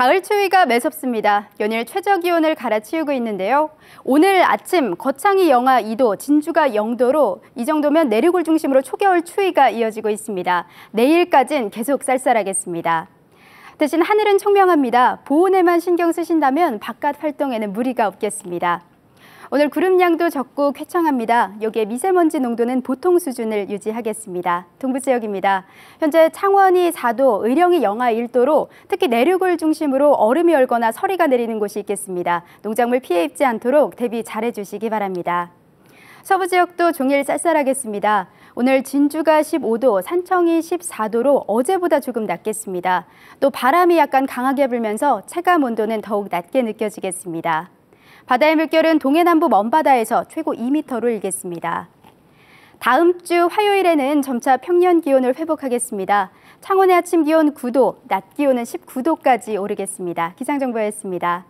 가을 추위가 매섭습니다. 연일 최저 기온을 갈아치우고 있는데요. 오늘 아침 거창이 영하 2도, 진주가 0도로 이 정도면 내륙을 중심으로 초겨울 추위가 이어지고 있습니다. 내일까진 계속 쌀쌀하겠습니다. 대신 하늘은 청명합니다. 보온에만 신경 쓰신다면 바깥 활동에는 무리가 없겠습니다. 오늘 구름량도 적고 쾌청합니다. 여기에 미세먼지 농도는 보통 수준을 유지하겠습니다. 동부 지역입니다. 현재 창원이 4도, 의령이 영하 1도로 특히 내륙을 중심으로 얼음이 얼거나 서리가 내리는 곳이 있겠습니다. 농작물 피해 입지 않도록 대비 잘해주시기 바랍니다. 서부 지역도 종일 쌀쌀하겠습니다. 오늘 진주가 15도, 산청이 14도로 어제보다 조금 낮겠습니다. 또 바람이 약간 강하게 불면서 체감 온도는 더욱 낮게 느껴지겠습니다. 바다의 물결은 동해남부 먼바다에서 최고 2m로 일겠습니다. 다음 주 화요일에는 점차 평년 기온을 회복하겠습니다. 창원의 아침 기온 9도, 낮 기온은 19도까지 오르겠습니다. 기상정보였습니다.